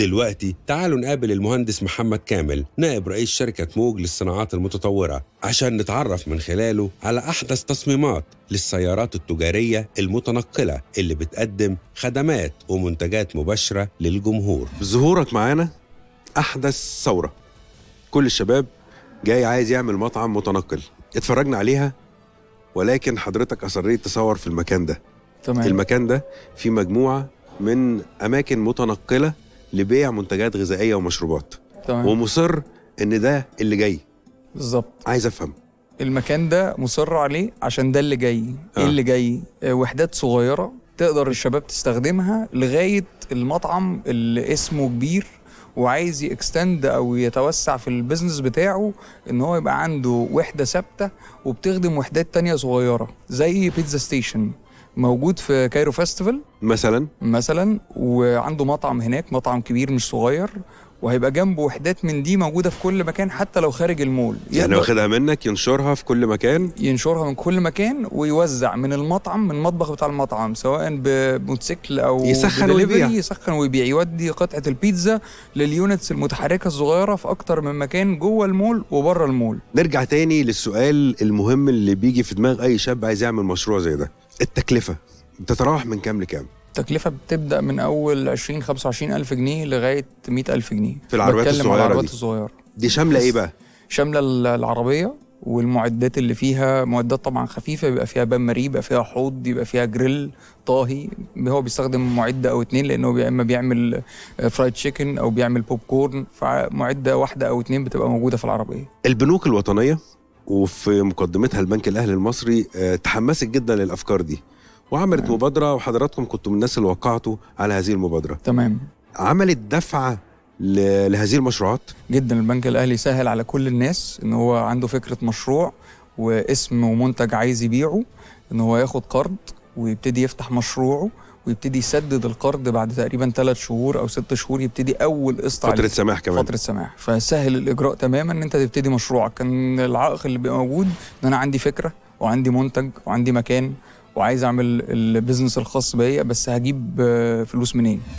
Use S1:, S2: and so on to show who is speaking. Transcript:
S1: دلوقتي تعالوا نقابل المهندس محمد كامل نائب رئيس شركة موج للصناعات المتطورة عشان نتعرف من خلاله على أحدث تصميمات للسيارات التجارية المتنقلة اللي بتقدم خدمات ومنتجات مباشرة للجمهور ظهورك معانا أحدث ثورة كل الشباب جاي عايز يعمل مطعم متنقل اتفرجنا عليها ولكن حضرتك أصريت تصور في المكان ده
S2: تمام. المكان
S1: ده في مجموعة من أماكن متنقلة لبيع منتجات غذائيه ومشروبات تمام. ومصر ان ده اللي جاي
S2: بالظبط عايز افهم المكان ده مصر عليه عشان ده اللي جاي إيه آه. ايه اللي جاي آه، وحدات صغيره تقدر الشباب تستخدمها لغايه المطعم اللي اسمه كبير وعايز يكستند او يتوسع في البيزنس بتاعه ان هو يبقى عنده وحده ثابته وبتخدم وحدات تانية صغيره زي بيتزا ستيشن موجود في كايرو فيستيفال مثلا مثلا وعنده مطعم هناك مطعم كبير مش صغير وهيبقى جنبه وحدات من دي موجوده في كل مكان حتى لو خارج المول
S1: يعني واخدها منك ينشرها في كل مكان
S2: ينشرها من كل مكان ويوزع من المطعم من المطبخ بتاع المطعم سواء بموتوسيكل او يسخن ويبيع يسخن ويبيع يودي قطعه البيتزا لليونتس المتحركه الصغيره في اكتر من مكان جوه المول وبره المول
S1: نرجع تاني للسؤال المهم اللي بيجي في دماغ اي شاب عايز يعمل مشروع زي ده التكلفه بتتراوح من كام لكام؟
S2: التكلفة بتبدأ من أول 20 25 ألف جنيه لغاية 100 ألف جنيه في العربيات الصغيرة العربيات دي. الصغيرة دي شاملة إيه بقى؟ شاملة العربية والمعدات اللي فيها معدات طبعا خفيفة بيبقى فيها بامري ماري بيبقى فيها حوض بيبقى فيها جريل طاهي هو بيستخدم معدة أو اتنين لأنه يا إما بيعمل فرايد آه، تشيكن أو بيعمل بوب كورن فمعدة واحدة أو اتنين بتبقى موجودة في العربية
S1: البنوك الوطنية وفي مقدمتها البنك الاهلي المصري آه، تحمست جدا للافكار دي وعملت تمام. مبادره وحضراتكم كنتم من الناس اللي وقعتوا على هذه المبادره تمام عملت دفعه لهذه المشروعات جدا البنك الاهلي سهل على كل الناس ان هو عنده
S2: فكره مشروع واسم ومنتج عايز يبيعه ان هو ياخد قرض ويبتدي يفتح مشروعه ويبتدي يسدد القرض بعد تقريبا ثلاث شهور او ست شهور يبتدي اول قسط فتره سماح كمان فتره سماح فسهل الاجراء تماما ان انت تبتدي مشروعك كان العائق اللي بيبقى موجود ان انا عندي فكره وعندي منتج وعندي مكان وعايز اعمل البيزنس الخاص بيا بس هجيب آه، فلوس منين